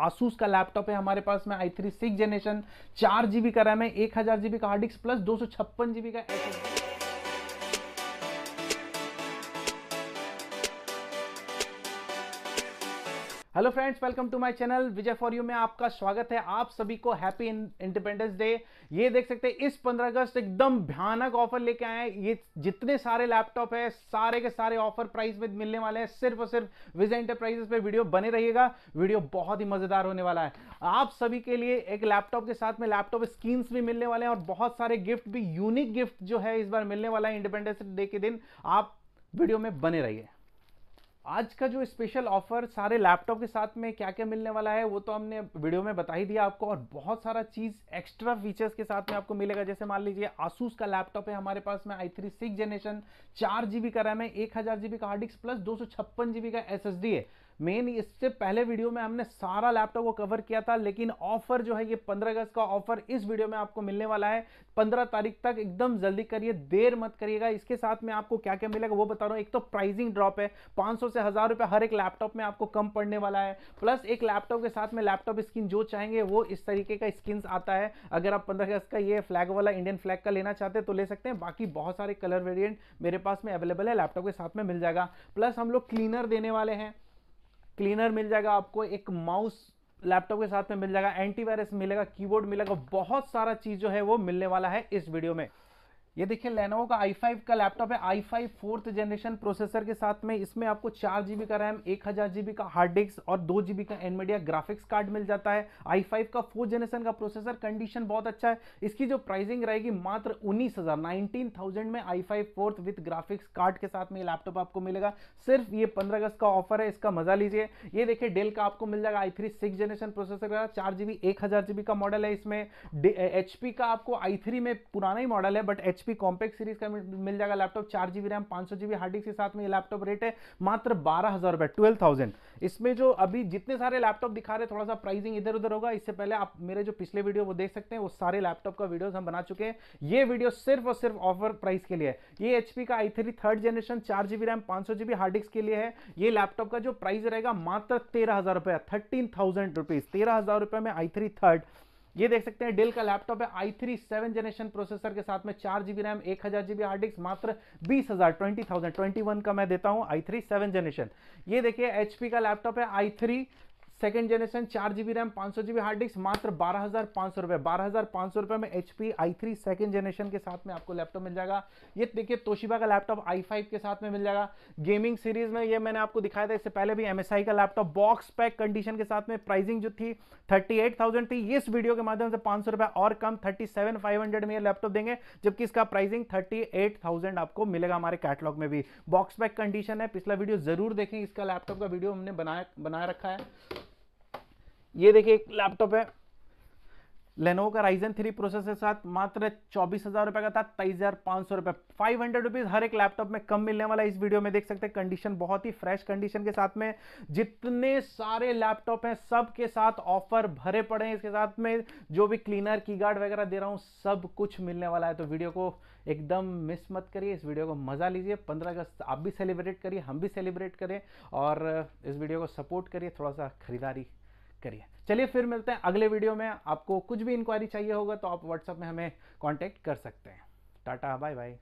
Asus का laptop है हमारे पास में आई थ्री सिक्स जनरेशन चार जीबी का रैम है एक हज़ार जीबी का हार्ड डिस्क प्लस दो सौ छप्पन जीबी का S hello friends welcome to my channel Vijay for you में आपका स्वागत है आप सभी को हैप्पी इंडिपेंडेंस डे ये देख सकते हैं इस 15 अगस्त एकदम भयानक ऑफर लेके आए हैं ये जितने सारे लैपटॉप है सारे के सारे ऑफर प्राइस में मिलने वाले हैं सिर्फ और सिर्फ विजय इंटरप्राइजेस पे वीडियो बने रहिएगा वीडियो बहुत ही मज़ेदार होने वाला है आप सभी के लिए एक लैपटॉप के साथ में लैपटॉप स्कीम्स भी मिलने वाले हैं और बहुत सारे गिफ्ट भी यूनिक गिफ्ट जो है इस बार मिलने वाला है इंडिपेंडेंस डे के दिन आप वीडियो में बने रहिए आज का जो स्पेशल ऑफर सारे लैपटॉप के साथ में क्या क्या मिलने वाला है वो तो हमने वीडियो में बता ही दिया आपको और बहुत सारा चीज़ एक्स्ट्रा फीचर्स के साथ में आपको मिलेगा जैसे मान लीजिए आसूस का लैपटॉप है हमारे पास में आई थ्री सिक्स जनरेशन चार जी का रैम है एक हज़ार जीबी का हार्ड डिस्क प्लस दो सौ छप्पन जीबी का एस है मेन इससे पहले वीडियो में हमने सारा लैपटॉप को कवर किया था लेकिन ऑफर जो है ये 15 अगस्त का ऑफर इस वीडियो में आपको मिलने वाला है 15 तारीख तक एकदम जल्दी करिए देर मत करिएगा इसके साथ में आपको क्या क्या मिलेगा वो बता रहा हूँ एक तो प्राइसिंग ड्रॉप है 500 से हज़ार रुपये हर एक लैपटॉप में आपको कम पड़ने वाला है प्लस एक लैपटॉप के साथ में लैपटॉप स्किन जो चाहेंगे वो इस तरीके का स्किन आता है अगर आप पंद्रह अगस्त का ये फ्लैग वाला इंडियन फ्लैग का लेना चाहते हैं तो ले सकते हैं बाकी बहुत सारे कलर वेरियंट मेरे पास में अवेलेबल है लैपटॉप के साथ में मिल जाएगा प्लस हम लोग क्लीनर देने वाले हैं क्लीनर मिल जाएगा आपको एक माउस लैपटॉप के साथ में मिल जाएगा एंटीवायरस मिलेगा कीबोर्ड मिलेगा बहुत सारा चीज़ जो है वो मिलने वाला है इस वीडियो में ये देखिए लेनोवो का i5 का लैपटॉप है i5 five fourth generation processor के साथ में इसमें आपको चार जीबी का रैम एक हज़ार जीबी का हार्ड डिस्क और दो जीबी का एनमीडिया ग्राफिक्स कार्ड मिल जाता है i5 का फोर्थ जनरेशन का प्रोसेसर कंडीशन बहुत अच्छा है इसकी जो प्राइसिंग रहेगी मात्र उन्नीस हज़ार नाइनटीन थाउजेंड में i5 five fourth with graphics card के साथ में ये लैपटॉप आपको मिलेगा सिर्फ ये पंद्रह अगस्त का ऑफर है इसका मजा लीजिए ये देखिए डेल का आपको मिल जाएगा I three six generation processor का चार जीबी एक हज़ार जीबी का मॉडल है इसमें एच का आपको आई थ्री में पुराना ही मॉडल है but H HP compact series का मिल जाएगा लैपटॉप चार जीबी रैम पांच सौ जीबी हार्ड के साथ में ये लैपटॉप रेट है मात्र बारह हज़ार रुपए ट्वेल्व थाउजेंड इसमें जो अभी जितने सारे लैपटॉप दिखा रहे थोड़ा सा प्राइसिंग इधर उधर होगा इससे पहले आप मेरे जो पिछले वीडियो वो देख सकते हैं वो सारे लैपटॉप का वीडियो हम बना चुके हैं ये वीडियो सिर्फ और सिर्फ ऑफर प्राइस के लिए है ये एचपी का आई थ्री थर्ड जनरेशन चार जीबी रैम पांच सौ जीबी हार्डिक्स के लिए है ये लैपटॉप का जो प्राइस रहेगा मात्र तेरह हज़ार रुपया थर्टीन थाउजेंड रुपीज़ तेरह हज़ार रुपये में आई थ्री थर्ड ये देख सकते हैं डेल का लैपटॉप है I three seven generation processor के साथ में चार जीबी रैम एक हजार जीबी हार्ड डिस्क मात्र बीस हजार ट्वेंटी थाउजेंड ट्वेंटी वन का मैं देता हूं आई थ्री सेवन जनरेशन ये देखिए एचपी का लैपटॉप है आई थ्री सेकेंड जनरेशन चार जीबी रैम पांच सौ जीबी हार्ड डिस्क मात्र बारह हज़ार पांच सौ रुपए बारह हज़ार पांच सौ रुपए में H P I three second generation के साथ में आपको लैपटॉप मिल जाएगा ये देखिए तोशिबा का लैपटॉप आई फाइव के साथ में मिल जाएगा गेमिंग सीरीज में ये मैंने आपको दिखाया था इससे पहले भी एम एस आई का लैपटॉप बॉक्स पैक कंडीशन के साथ में प्राइसिंग जो थी थर्टी एट थाउजेंड थी इस वीडियो के माध्यम से पांच सौ रुपये और कम थर्टी सेवन फाइव हंड्रेड में ये लैपटॉप देंगे जबकि इसका प्राइसिंग थर्टी एट थाउजेंड आपको मिलेगा हमारे कैटलॉग में भी बॉक्स पैक कंडीशन है पिछला वीडियो जरूर देखें इसका लैपटॉप का वीडियो हमने बनाया बनाया रखा है ये देखिए एक लैपटॉप है लेनोवो का राइजन थ्री प्रोसेसर के साथ मात्र चौबीस हज़ार रुपये का था तेईस हज़ार पाँच सौ रुपये फाइव हंड्रेड रुपीज़ हर एक लैपटॉप में कम मिलने वाला इस वीडियो में देख सकते हैं कंडीशन बहुत ही फ्रेश कंडीशन के साथ में जितने सारे लैपटॉप हैं सब के साथ ऑफर भरे पड़े हैं इसके साथ में जो भी क्लीनर की गार्ड वगैरह दे रहा हूँ सब कुछ मिलने वाला है तो वीडियो को एकदम मिस मत करिए इस वीडियो को मज़ा लीजिए पंद्रह अगस्त आप भी सेलिब्रेट करिए हम भी सेलिब्रेट करें और इस वीडियो को सपोर्ट करिए थोड़ा सा खरीदारी करिए चलिए फिर मिलते हैं अगले वीडियो में आपको कुछ भी इंक्वायरी चाहिए होगा तो आप व्हाट्सएप में हमें कॉन्टैक्ट कर सकते हैं टाटा बाय बाय